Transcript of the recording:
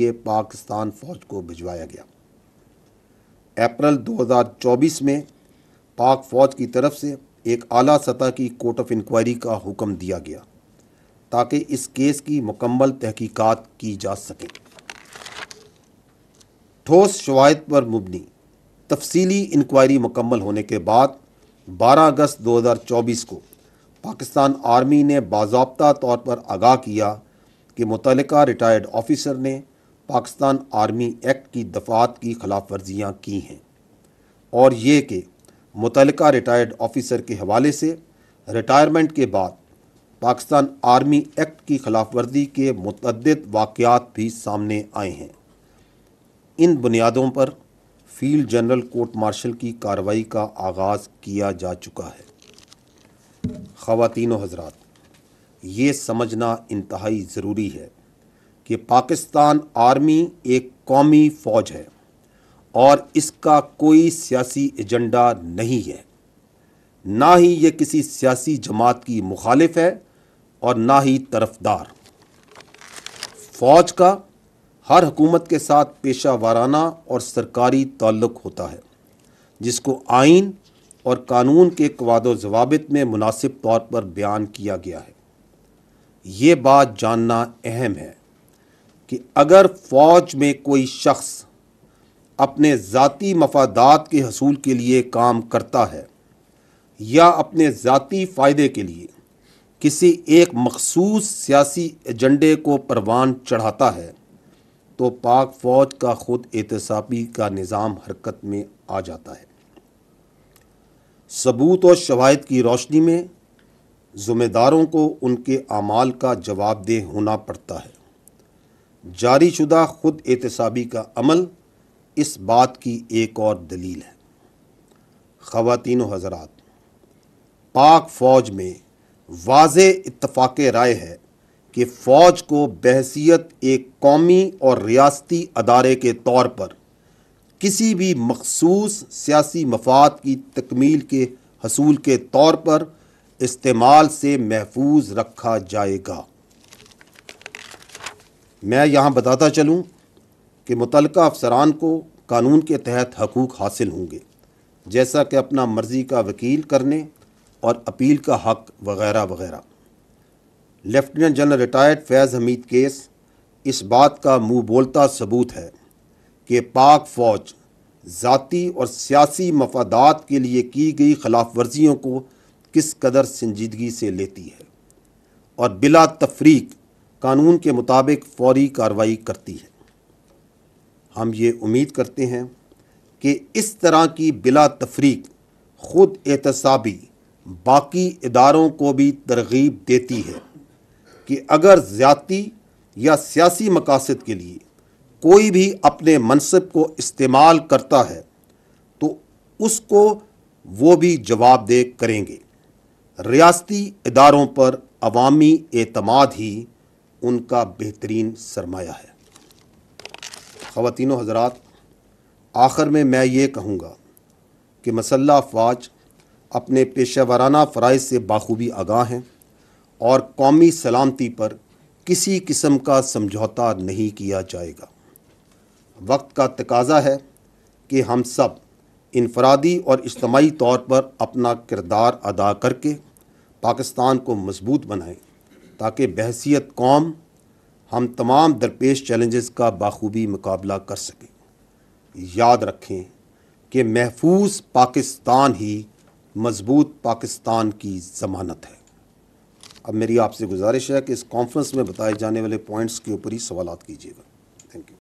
लिए पाकिस्तान फौज को भिजवाया गया अप्रैल 2024 में पाक फौज की तरफ से एक आला सतह की कोर्ट ऑफ इंक्वायरी का हुक्म दिया गया ताकि इस केस की मुकम्मल तहकीकात की जा सके ठोस शवायद पर मुबनी तफसीली इंक्वायरी मुकम्मल होने के बाद 12 अगस्त 2024 को पाकिस्तान आर्मी ने बाबा तौर पर आगाह किया कि मुतलका रिटायर्ड ऑफिसर ने पाकिस्तान आर्मी एक्ट की दफात की खिलाफ वर्जियाँ की हैं और ये कि मुतल रिटायर्ड ऑफिसर के हवाले से रिटायरमेंट के बाद पाकिस्तान आर्मी एक्ट की खिलाफ वर्जी के मतद वाक़ भी सामने आए हैं इन बुनियादों पर फील्ड जनरल कोर्ट मार्शल की कार्रवाई का आगाज़ किया जा चुका है खातिन हजरात ये समझना इंतहाई ज़रूरी है कि पाकिस्तान आर्मी एक कौमी फ़ौज है और इसका कोई सियासी एजेंडा नहीं है ना ही ये किसी सियासी जमात की मुखालिफ है और ना ही तरफदार फ़ौज का हर हुकूमत के साथ पेशा वाराना और सरकारी ताल्लुक़ होता है जिसको आइन और कानून के कवाद जवाबित में मुनासिब तौर पर बयान किया गया है ये बात जानना अहम है कि अगर फ़ौज में कोई शख्स अपने ज़ाती मफादात के हसूल के लिए काम करता है या अपने ज़ाती फ़ायदे के लिए किसी एक मखसूस सियासी एजेंडे को परवान चढ़ाता है तो पाक फ़ौज का ख़ुद एहतसाबी का निज़ाम हरकत में आ जाता है सबूत और शवाहद की रोशनी में जुम्मेदारों को उनके अमाल का जवाबदेह होना पड़ता है जारी शुदा ख़ुद एहतसाबी का अमल इस बात की एक और दलील है ख़वान हजरात पाक फ़ौज में वाज इतफाक़ राय है कि फ़ौज को बहसीत एक कौमी और रियासती अदारे के तौर पर किसी भी मखसूस सियासी मफाद की तकमील के हसूल के तौर पर इस्तेमाल से महफूज रखा जाएगा मैं यहाँ बताता चलूँ कि मुतल अफसरान को कानून के तहत हकूक़ हासिल होंगे जैसा कि अपना मर्ज़ी का वकील करने और अपील का हक वगैरह वगैरह lieutenant general retired Faiz Hameed case इस बात का मुँह बोलता सबूत है कि पाक फ़ौज ज़ाती और सियासी मफादात के लिए की गई खिलाफ वर्जियों को किस कदर संजीदगी से लेती है और बिला तफरीक कानून के मुताबिक फौरी कार्रवाई करती है हम ये उम्मीद करते हैं कि इस तरह की बिला तफरीक खुद एहतसाबी बाकी इदारों को भी तरगीब देती है कि अगर ज़्यादती या सियासी मकासद के लिए कोई भी अपने मनसब को इस्तेमाल करता है तो उसको वो भी जवाबदेह करेंगे रियासती इदारों पर अवामी एतमाद ही उनका बेहतरीन सरमाया है ख़वान हजरात आखिर में मैं ये कहूँगा कि मसल्ला अफवाज अपने पेशा वाराना फ़रज़ से बाखूबी आगाह हैं और कौमी सलामती पर किसी किस्म का समझौता नहीं किया जाएगा वक्त का तकाजा है कि हम सब इनफरादी और इज्तमी तौर पर अपना किरदार अदा करके पाकिस्तान को मजबूत बनाएं ताकि बहसीत कौम हम तमाम दरपेश चैलेंजेस का बाखूबी मुकाबला कर सकें याद रखें कि महफूज पाकिस्तान ही मजबूत पाकिस्तान की ज़मानत है अब मेरी आपसे गुजारिश है कि इस कॉन्फ्रेंस में बताए जाने वाले पॉइंट्स के ऊपर ही सवाल कीजिएगा थैंक यू